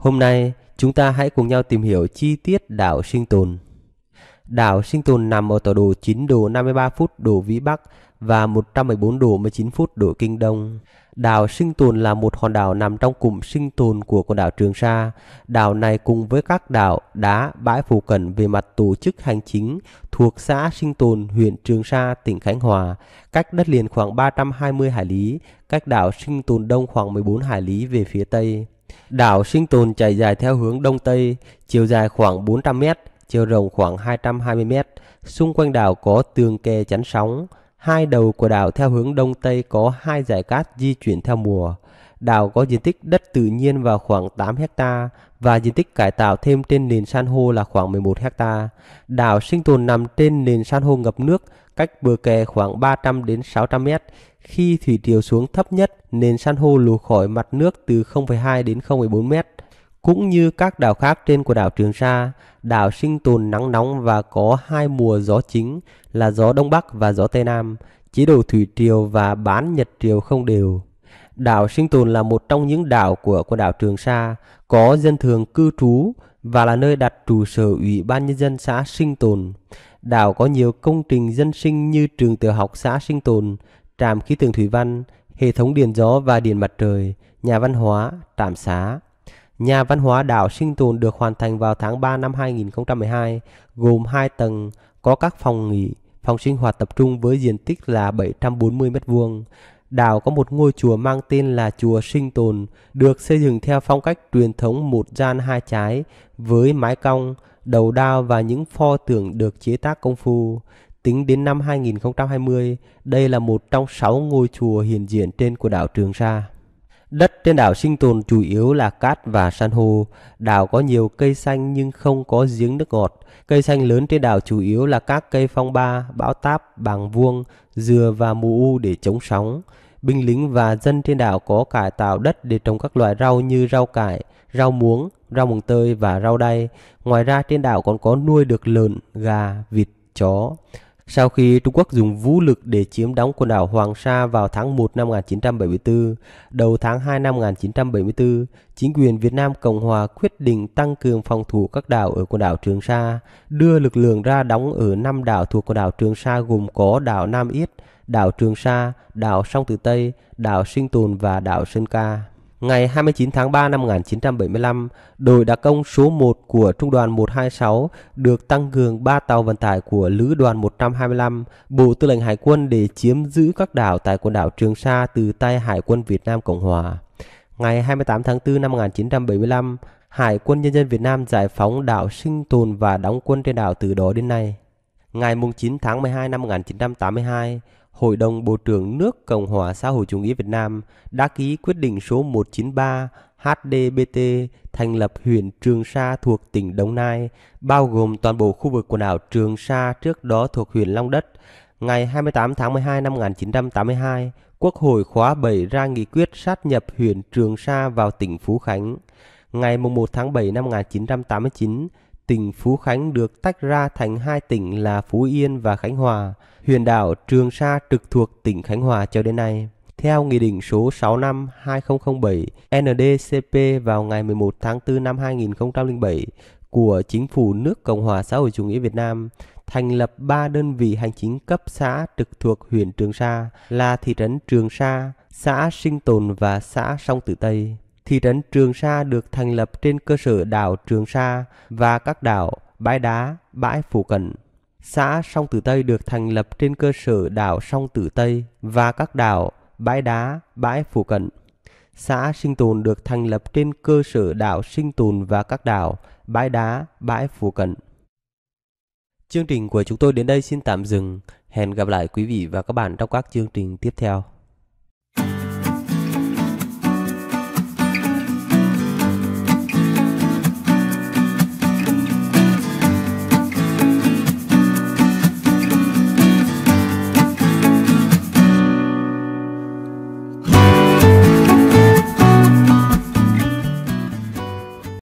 Hôm nay, chúng ta hãy cùng nhau tìm hiểu chi tiết đảo sinh tồn. Đảo sinh tồn nằm ở tọa độ 9 độ 53 phút độ Vĩ Bắc và 114 độ 19 phút độ Kinh Đông. Đảo sinh tồn là một hòn đảo nằm trong cụm sinh tồn của quần đảo Trường Sa. Đảo này cùng với các đảo đá bãi phụ cận về mặt tổ chức hành chính thuộc xã sinh tồn huyện Trường Sa, tỉnh Khánh Hòa, cách đất liền khoảng 320 hải lý, cách đảo sinh tồn đông khoảng 14 hải lý về phía tây. Đảo sinh tồn chạy dài theo hướng đông tây, chiều dài khoảng 400 mét, chiều rộng khoảng 220 mét. Xung quanh đảo có tường kè chắn sóng. Hai đầu của đảo theo hướng đông tây có hai dải cát di chuyển theo mùa. Đảo có diện tích đất tự nhiên vào khoảng 8 hecta và diện tích cải tạo thêm trên nền san hô là khoảng 11 hecta. Đảo sinh tồn nằm trên nền san hô ngập nước, cách bờ kè khoảng 300 đến 600 mét, khi thủy triều xuống thấp nhất nền san hô lùa khỏi mặt nước từ 0,2 đến 0,4 mét. Cũng như các đảo khác trên của đảo Trường Sa, đảo sinh tồn nắng nóng và có hai mùa gió chính là gió Đông Bắc và gió Tây Nam, chế độ thủy triều và bán nhật triều không đều. Đảo sinh tồn là một trong những đảo của quần đảo Trường Sa, có dân thường cư trú và là nơi đặt trụ sở Ủy ban Nhân dân xã sinh tồn. Đảo có nhiều công trình dân sinh như trường tiểu học xã sinh tồn, trạm khí tượng thủy văn, hệ thống điện gió và điện mặt trời, nhà văn hóa, trạm xá. Nhà văn hóa đảo sinh tồn được hoàn thành vào tháng 3 năm 2012, gồm 2 tầng, có các phòng nghỉ, phòng sinh hoạt tập trung với diện tích là 740 m2. Đảo có một ngôi chùa mang tên là chùa Sinh Tồn, được xây dựng theo phong cách truyền thống một gian hai trái với mái cong, đầu đao và những pho tượng được chế tác công phu. Tính đến năm 2020, đây là một trong 6 ngôi chùa hiện diện trên của đảo Trường Sa. Đất trên đảo sinh tồn chủ yếu là cát và san hô. Đảo có nhiều cây xanh nhưng không có giếng nước ngọt. Cây xanh lớn trên đảo chủ yếu là các cây phong ba, bão táp, bàng vuông, dừa và mù u để chống sóng. Binh lính và dân trên đảo có cải tạo đất để trồng các loại rau như rau cải, rau muống, rau mồng tơi và rau đay. Ngoài ra trên đảo còn có nuôi được lợn, gà, vịt, chó. Sau khi Trung Quốc dùng vũ lực để chiếm đóng quần đảo Hoàng Sa vào tháng 1 năm 1974, đầu tháng 2 năm 1974, chính quyền Việt Nam Cộng Hòa quyết định tăng cường phòng thủ các đảo ở quần đảo Trường Sa, đưa lực lượng ra đóng ở 5 đảo thuộc quần đảo Trường Sa gồm có đảo Nam Yết, đảo Trường Sa, đảo Song Tử Tây, đảo Sinh Tồn và đảo Sơn Ca. Ngày 29 tháng 3 năm 1975, đội đặc công số 1 của Trung đoàn 126 được tăng cường 3 tàu vận tải của Lữ đoàn 125, Bộ Tư lệnh Hải quân để chiếm giữ các đảo tại quần đảo Trường Sa từ tay Hải quân Việt Nam Cộng Hòa. Ngày 28 tháng 4 năm 1975, Hải quân Nhân dân Việt Nam giải phóng đảo sinh tồn và đóng quân trên đảo từ đó đến nay. Ngày 9 tháng 12 năm 1982, Hội đồng Bộ trưởng nước Cộng hòa xã hội chủ nghĩa Việt Nam đã ký quyết định số 193 HDBT thành lập huyện Trường Sa thuộc tỉnh Đồng Nai, bao gồm toàn bộ khu vực quần đảo Trường Sa trước đó thuộc huyện Long Đất. Ngày 28 tháng 12 năm 1982, Quốc hội khóa 7 ra nghị quyết sát nhập huyện Trường Sa vào tỉnh Phú Khánh. Ngày 1 tháng 7 năm 1989, tỉnh Phú Khánh được tách ra thành hai tỉnh là Phú Yên và Khánh Hòa. Huyền đảo Trường Sa trực thuộc tỉnh Khánh Hòa cho đến nay. Theo Nghị định số 65 năm 2007 NDCP vào ngày 11 tháng 4 năm 2007 của Chính phủ nước Cộng hòa xã hội chủ nghĩa Việt Nam, thành lập 3 đơn vị hành chính cấp xã trực thuộc huyện Trường Sa là thị trấn Trường Sa, xã Sinh Tồn và xã Song Tử Tây thị trấn Trường Sa được thành lập trên cơ sở đảo Trường Sa và các đảo Bãi Đá, Bãi Phù Cận. Xã Song Tử Tây được thành lập trên cơ sở đảo Song Tử Tây và các đảo Bãi Đá, Bãi Phù Cận. Xã Sinh Tồn được thành lập trên cơ sở đảo Sinh Tồn và các đảo Bãi Đá, Bãi Phù Cận. Chương trình của chúng tôi đến đây xin tạm dừng. Hẹn gặp lại quý vị và các bạn trong các chương trình tiếp theo.